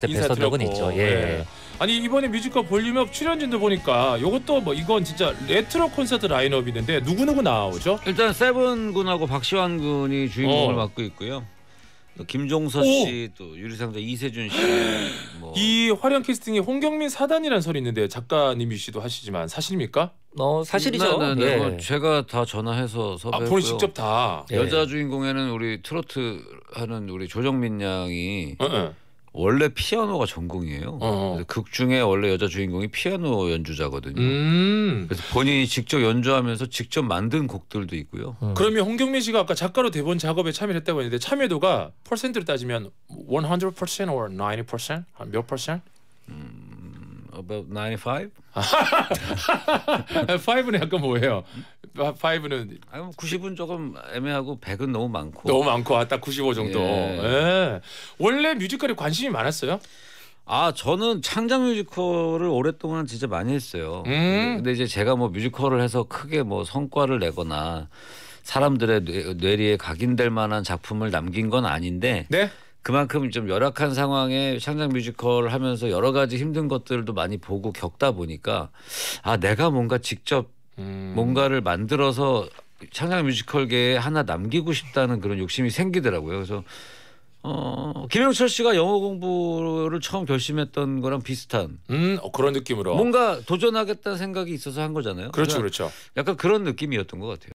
뵀었던 네, 있죠. 예. 네. 아니 이번에 뮤지컬 볼륨업 출연진들 보니까 이것도 뭐 이건 진짜 레트로 콘서트 라인업이는데 누구 누구 나오죠? 일단 세븐 군하고 박시환 군이 주인공을 어. 맡고 있고요. 또 김종서 씨, 또 유리상자 이세준 씨. 뭐. 이 화려한 캐스팅이 홍경민 사단이라는 설이 있는데 작가님이시도 하시지만 사실입니까? 어 사실이죠. 네, 네, 네. 예. 뭐 제가 다 전화해서 아, 섭외했고요. 직접 다. 여자 예. 주인공에는 우리 트로트 하는 우리 조정민 양이 응, 응. 원래 피아노가 전공이에요. 어. 극 중에 원래 여자 주인공이 피아노 연주자거든요. 음. 그래서 본인이 직접 연주하면서 직접 만든 곡들도 있고요. 음. 그러면 홍경민 씨가 아까 작가로 대본 작업에 참여했다고 했는데 참여도가 퍼센트를 따지면 100% 뭐 or 90%? 몇 퍼센트? about 95? 5는 약간 뭐예요? 5는 90은 뭐 조금 애매하고 100은 너무 많고 너무 많고 아, 딱95 정도. 예. 예. 원래 뮤지컬에 관심이 많았어요? 아 저는 창작 뮤지컬을 오랫동안 진짜 많이 했어요. 음. 근데 이제 제가 뭐 뮤지컬을 해서 크게 뭐 성과를 내거나 사람들의 뇌, 뇌리에 각인될 만한 작품을 남긴 건 아닌데 네? 그만큼 좀 열악한 상황에 창작 뮤지컬 하면서 여러 가지 힘든 것들도 많이 보고 겪다 보니까 아 내가 뭔가 직접 음. 뭔가를 만들어서 창작 뮤지컬계에 하나 남기고 싶다는 그런 욕심이 생기더라고요. 그래서 어, 김영철 씨가 영어 공부를 처음 결심했던 거랑 비슷한 음, 어, 그런 느낌으로 뭔가 도전하겠다는 생각이 있어서 한 거잖아요. 그렇죠, 그러니까 그렇죠. 약간 그런 느낌이었던 것 같아요.